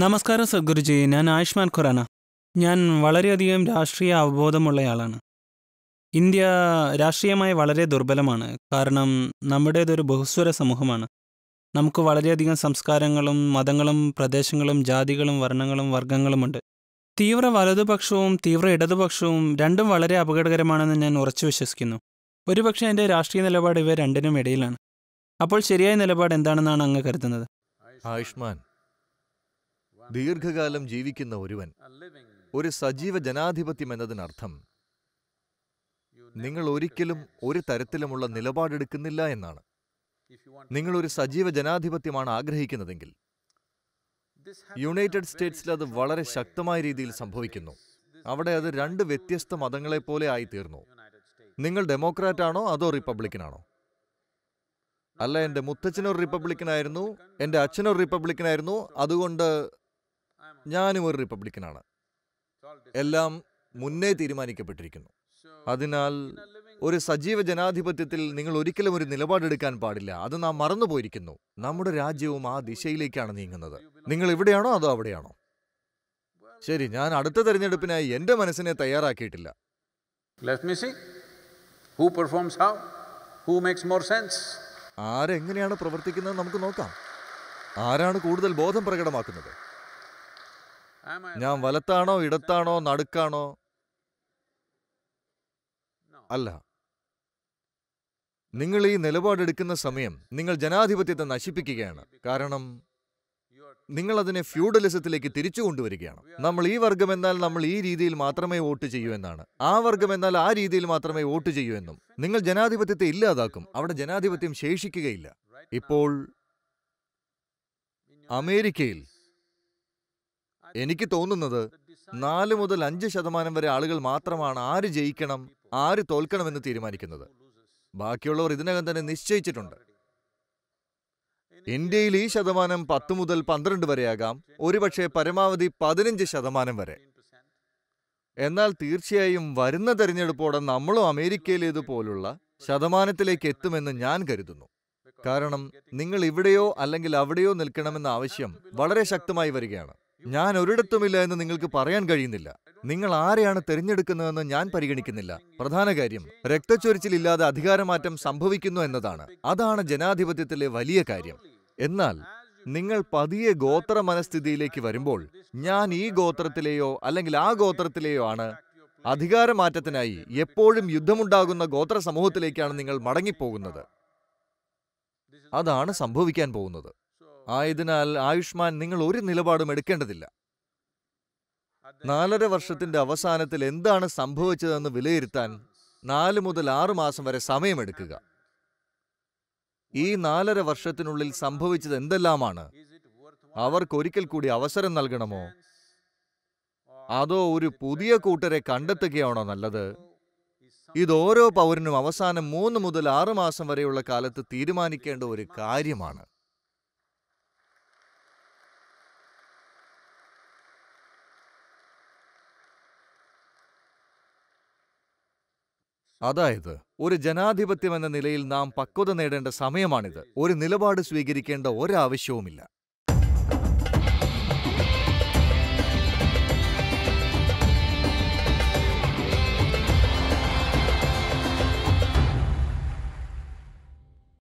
നമസ്കാരം സദ്ഗുരുജി ഞാൻ ആയുഷ്മാൻ ഖുറാന ഞാൻ വളരെയധികം രാഷ്ട്രീയ അവബോധമുള്ളയാളാണ് ഇന്ത്യ രാഷ്ട്രീയമായി വളരെ ദുർബലമാണ് കാരണം നമ്മുടേതൊരു ബഹുസ്വര സമൂഹമാണ് നമുക്ക് വളരെയധികം സംസ്കാരങ്ങളും മതങ്ങളും പ്രദേശങ്ങളും ജാതികളും വർണ്ണങ്ങളും വർഗങ്ങളുമുണ്ട് തീവ്ര വലതുപക്ഷവും തീവ്ര ഇടതുപക്ഷവും രണ്ടും വളരെ അപകടകരമാണെന്ന് ഞാൻ ഉറച്ചു വിശ്വസിക്കുന്നു ഒരുപക്ഷെ എൻ്റെ രാഷ്ട്രീയ നിലപാട് ഇവ രണ്ടിനും ഇടയിലാണ് അപ്പോൾ ശരിയായ നിലപാട് എന്താണെന്നാണ് അങ്ങ് കരുതുന്നത് ആയുഷ്മാൻ ദീർഘകാലം ജീവിക്കുന്ന ഒരുവൻ ഒരു സജീവ ജനാധിപത്യം എന്നതിനർത്ഥം നിങ്ങൾ ഒരിക്കലും ഒരു തരത്തിലുമുള്ള നിലപാടെടുക്കുന്നില്ല എന്നാണ് നിങ്ങൾ ഒരു സജീവ ജനാധിപത്യമാണ് ആഗ്രഹിക്കുന്നതെങ്കിൽ യുണൈറ്റഡ് സ്റ്റേറ്റ്സിൽ അത് വളരെ ശക്തമായ രീതിയിൽ സംഭവിക്കുന്നു അവിടെ അത് രണ്ട് വ്യത്യസ്ത മതങ്ങളെപ്പോലെ ആയിത്തീർന്നു നിങ്ങൾ ഡെമോക്രാറ്റ് ആണോ അതോ റിപ്പബ്ലിക്കനാണോ അല്ല എൻ്റെ മുത്തച്ഛനൊരു റിപ്പബ്ലിക്കനായിരുന്നു എൻ്റെ അച്ഛനൊരു റിപ്പബ്ലിക്കനായിരുന്നു അതുകൊണ്ട് ഞാനും ഒരു റിപ്പബ്ലിക്കനാണ് എല്ലാം മുന്നേ തീരുമാനിക്കപ്പെട്ടിരിക്കുന്നു അതിനാൽ ഒരു സജീവ ജനാധിപത്യത്തിൽ നിങ്ങൾ ഒരിക്കലും ഒരു നിലപാടെടുക്കാൻ പാടില്ല അത് നാം മറന്നുപോയിരിക്കുന്നു നമ്മുടെ രാജ്യവും ആ ദിശയിലേക്കാണ് നീങ്ങുന്നത് നിങ്ങൾ ഇവിടെയാണോ അതോ അവിടെയാണോ ശരി ഞാൻ അടുത്ത തെരഞ്ഞെടുപ്പിനായി എൻ്റെ മനസ്സിനെ തയ്യാറാക്കിയിട്ടില്ല ആരെങ്ങനെയാണ് പ്രവർത്തിക്കുന്നത് നമുക്ക് നോക്കാം ആരാണ് കൂടുതൽ ബോധം പ്രകടമാക്കുന്നത് ഞാൻ വലത്താണോ ഇടത്താണോ നടുക്കാണോ അല്ല നിങ്ങൾ ഈ നിലപാടെടുക്കുന്ന സമയം നിങ്ങൾ ജനാധിപത്യത്തെ നശിപ്പിക്കുകയാണ് കാരണം നിങ്ങൾ അതിനെ ഫ്യൂഡലിസത്തിലേക്ക് തിരിച്ചു കൊണ്ടുവരികയാണ് നമ്മൾ ഈ വർഗം എന്നാൽ നമ്മൾ ഈ രീതിയിൽ മാത്രമേ വോട്ട് ചെയ്യൂ എന്നാണ് ആ വർഗം എന്നാൽ ആ രീതിയിൽ മാത്രമേ വോട്ട് ചെയ്യൂ എന്നും നിങ്ങൾ ജനാധിപത്യത്തെ ഇല്ലാതാക്കും അവിടെ ജനാധിപത്യം ശേഷിക്കുകയില്ല ഇപ്പോൾ അമേരിക്കയിൽ എനിക്ക് തോന്നുന്നത് നാല് മുതൽ അഞ്ച് ശതമാനം വരെ ആളുകൾ മാത്രമാണ് ആര് ജയിക്കണം ആര് തോൽക്കണമെന്ന് തീരുമാനിക്കുന്നത് ബാക്കിയുള്ളവർ ഇതിനകം തന്നെ നിശ്ചയിച്ചിട്ടുണ്ട് ഇന്ത്യയിൽ ഈ ശതമാനം പത്ത് മുതൽ പന്ത്രണ്ട് വരെയാകാം ഒരുപക്ഷെ പരമാവധി പതിനഞ്ച് ശതമാനം വരെ എന്നാൽ തീർച്ചയായും വരുന്ന തെരഞ്ഞെടുപ്പോടെ നമ്മളും അമേരിക്കയിലേതുപോലുള്ള ശതമാനത്തിലേക്ക് എത്തുമെന്ന് ഞാൻ കരുതുന്നു കാരണം നിങ്ങൾ ഇവിടെയോ അല്ലെങ്കിൽ അവിടെയോ നിൽക്കണമെന്ന ആവശ്യം വളരെ ശക്തമായി വരികയാണ് ഞാൻ ഒരിടത്തുമില്ല എന്ന് നിങ്ങൾക്ക് പറയാൻ കഴിയുന്നില്ല നിങ്ങൾ ആരെയാണ് തിരഞ്ഞെടുക്കുന്നതെന്ന് ഞാൻ പരിഗണിക്കുന്നില്ല പ്രധാന കാര്യം രക്തച്ചൊരിച്ചിലില്ലാതെ അധികാരമാറ്റം സംഭവിക്കുന്നു എന്നതാണ് അതാണ് ജനാധിപത്യത്തിലെ വലിയ കാര്യം എന്നാൽ നിങ്ങൾ പതിയെ ഗോത്ര മനസ്ഥിതിയിലേക്ക് വരുമ്പോൾ ഞാൻ ഈ ഗോത്രത്തിലെയോ അല്ലെങ്കിൽ ആ ഗോത്രത്തിലെയോ ആണ് അധികാരമാറ്റത്തിനായി എപ്പോഴും യുദ്ധമുണ്ടാകുന്ന ഗോത്ര സമൂഹത്തിലേക്കാണ് നിങ്ങൾ മടങ്ങിപ്പോകുന്നത് അതാണ് സംഭവിക്കാൻ പോകുന്നത് ആയതിനാൽ ആയുഷ്മാൻ നിങ്ങൾ ഒരു നിലപാടും എടുക്കേണ്ടതില്ല നാലര വർഷത്തിന്റെ അവസാനത്തിൽ എന്താണ് സംഭവിച്ചതെന്ന് വിലയിരുത്താൻ നാല് മുതൽ ആറ് മാസം വരെ സമയമെടുക്കുക ഈ നാലര വർഷത്തിനുള്ളിൽ സംഭവിച്ചത് എന്തെല്ലാമാണ് അവർക്ക് ഒരിക്കൽ കൂടി അവസരം നൽകണമോ അതോ ഒരു പുതിയ കൂട്ടരെ കണ്ടെത്തുകയാണോ നല്ലത് ഇത് ഓരോ പൗരനും അവസാനം മൂന്ന് മുതൽ ആറ് മാസം വരെയുള്ള കാലത്ത് തീരുമാനിക്കേണ്ട ഒരു കാര്യമാണ് അതായത് ഒരു ജനാധിപത്യമെന്ന നിലയിൽ നാം പക്വത നേടേണ്ട സമയമാണിത് ഒരു നിലപാട് സ്വീകരിക്കേണ്ട ഒരാവശ്യവുമില്ല